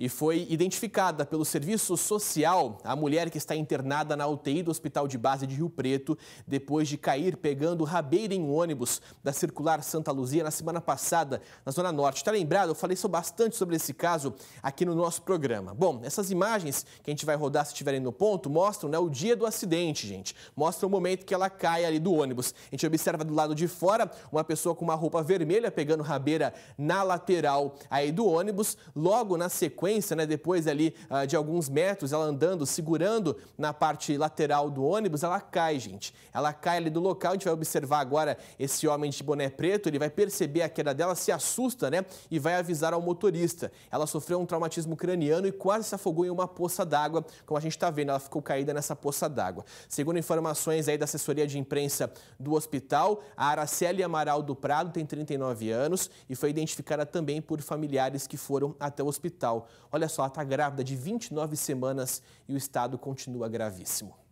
e foi identificada pelo Serviço Social a mulher que está internada na UTI do Hospital de Base de Rio Preto depois de cair pegando rabeira em um ônibus da Circular Santa Luzia na semana passada na Zona Norte. Está lembrado? Eu falei bastante sobre esse caso aqui no nosso programa. Bom, essas imagens que a gente vai rodar se estiverem no ponto mostram né, o dia do acidente, gente. Mostra o momento que ela cai ali do ônibus. A gente observa do lado de fora uma pessoa com uma roupa vermelha pegando rabeira na lateral aí do ônibus. Logo na sequência, sequência, né, depois ali uh, de alguns metros, ela andando, segurando na parte lateral do ônibus, ela cai, gente. Ela cai ali do local, a gente vai observar agora esse homem de boné preto, ele vai perceber a queda dela, se assusta, né, e vai avisar ao motorista. Ela sofreu um traumatismo craniano e quase se afogou em uma poça d'água, como a gente está vendo, ela ficou caída nessa poça d'água. Segundo informações aí da assessoria de imprensa do hospital, a Araceli Amaral do Prado tem 39 anos e foi identificada também por familiares que foram até o hospital. Olha só, está grávida de 29 semanas e o estado continua gravíssimo.